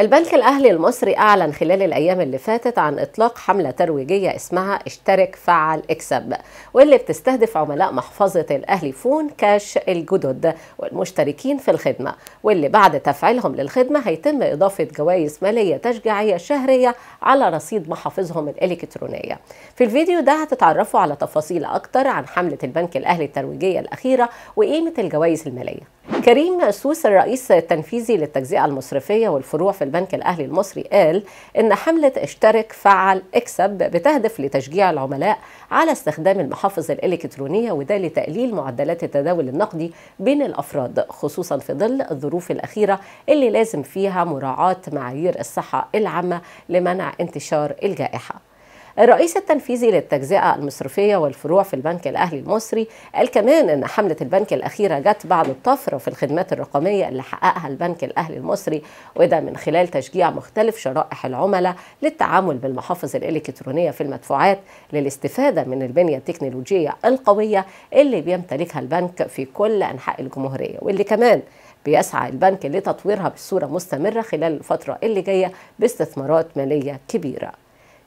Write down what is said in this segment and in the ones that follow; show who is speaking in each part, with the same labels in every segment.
Speaker 1: البنك الأهلي المصري أعلن خلال الأيام اللي فاتت عن إطلاق حملة ترويجية اسمها اشترك فعل اكسب واللي بتستهدف عملاء محفظة الأهلي فون كاش الجدد والمشتركين في الخدمة واللي بعد تفعيلهم للخدمة هيتم إضافة جوائز مالية تشجيعية شهرية على رصيد محافظهم الإلكترونية في الفيديو ده هتتعرفوا على تفاصيل أكتر عن حملة البنك الأهلي الترويجية الأخيرة وقيمة الجوائز المالية كريم سوس الرئيس التنفيذي للتجزئة المصرفية والفروع في البنك الأهلي المصري قال إن حملة اشترك فعل اكسب بتهدف لتشجيع العملاء على استخدام المحافظ الإلكترونية وده لتقليل معدلات التداول النقدي بين الأفراد خصوصا في ظل الظروف الأخيرة اللي لازم فيها مراعاة معايير الصحة العامة لمنع انتشار الجائحة الرئيس التنفيذي للتجزئة المصرفية والفروع في البنك الأهلي المصري قال كمان أن حملة البنك الأخيرة جت بعد الطفرة في الخدمات الرقمية اللي حققها البنك الأهلي المصري وده من خلال تشجيع مختلف شرائح العملاء للتعامل بالمحافظ الإلكترونية في المدفوعات للاستفادة من البنية التكنولوجية القوية اللي بيمتلكها البنك في كل أنحاء الجمهورية واللي كمان بيسعى البنك لتطويرها بصورة مستمرة خلال الفترة اللي جاية باستثمارات مالية كبيرة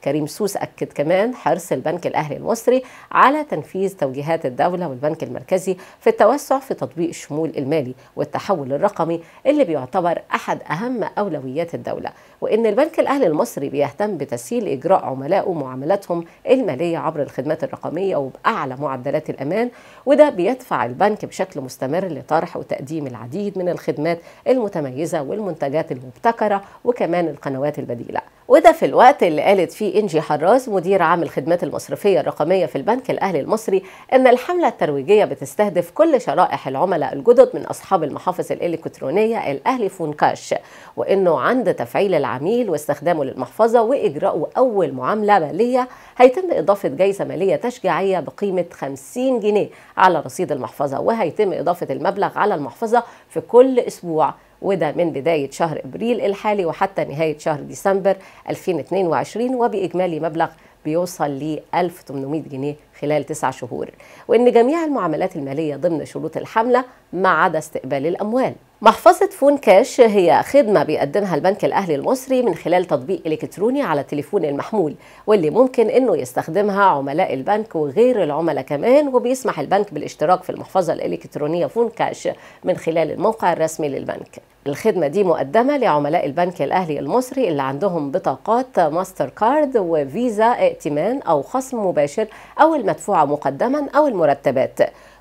Speaker 1: كريم سوس أكد كمان حرص البنك الأهلي المصري على تنفيذ توجيهات الدولة والبنك المركزي في التوسع في تطبيق الشمول المالي والتحول الرقمي اللي بيعتبر أحد أهم أولويات الدولة وإن البنك الأهلي المصري بيهتم بتسهيل إجراء عملائه معاملاتهم المالية عبر الخدمات الرقمية وبأعلى معدلات الأمان وده بيدفع البنك بشكل مستمر لطرح وتقديم العديد من الخدمات المتميزة والمنتجات المبتكرة وكمان القنوات البديلة وده في الوقت اللي قالت فيه إنجي حراز مدير عام الخدمات المصرفية الرقمية في البنك الأهلي المصري أن الحملة الترويجية بتستهدف كل شرائح العملاء الجدد من أصحاب المحافظ الإلكترونية الأهلي فون كاش وإنه عند تفعيل العميل واستخدامه للمحفظة وإجراء أول معاملة مالية هيتم إضافة جايزة مالية تشجيعية بقيمة 50 جنيه على رصيد المحفظة وهيتم إضافة المبلغ على المحفظة في كل أسبوع وده من بداية شهر أبريل الحالي وحتى نهاية شهر ديسمبر 2022 وبإجمالي مبلغ بيوصل ل 1800 جنيه خلال تسع شهور وإن جميع المعاملات المالية ضمن شروط الحملة ما عدا استقبال الأموال محفظة فون كاش هي خدمة بيقدمها البنك الأهلي المصري من خلال تطبيق إلكتروني على التليفون المحمول واللي ممكن إنه يستخدمها عملاء البنك وغير العملاء كمان وبيسمح البنك بالاشتراك في المحفظة الإلكترونية فون كاش من خلال الموقع الرسمي للبنك الخدمة دي مقدمة لعملاء البنك الأهلي المصري اللي عندهم بطاقات ماستر كارد وفيزا ائتمان أو خصم مباشر أو المدفوعة مقدما أو المرتبات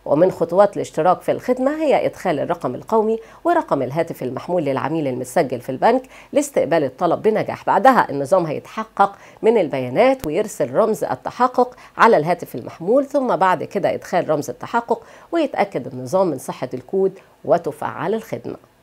Speaker 1: ومن خطوات الاشتراك في الخدمة هي إدخال الرقم القومي ورقم الهاتف المحمول للعميل المسجل في البنك لاستقبال الطلب بنجاح بعدها النظام هيتحقق من البيانات ويرسل رمز التحقق على الهاتف المحمول ثم بعد كده إدخال رمز التحقق ويتأكد النظام من صحة الكود وتفعل الخدمة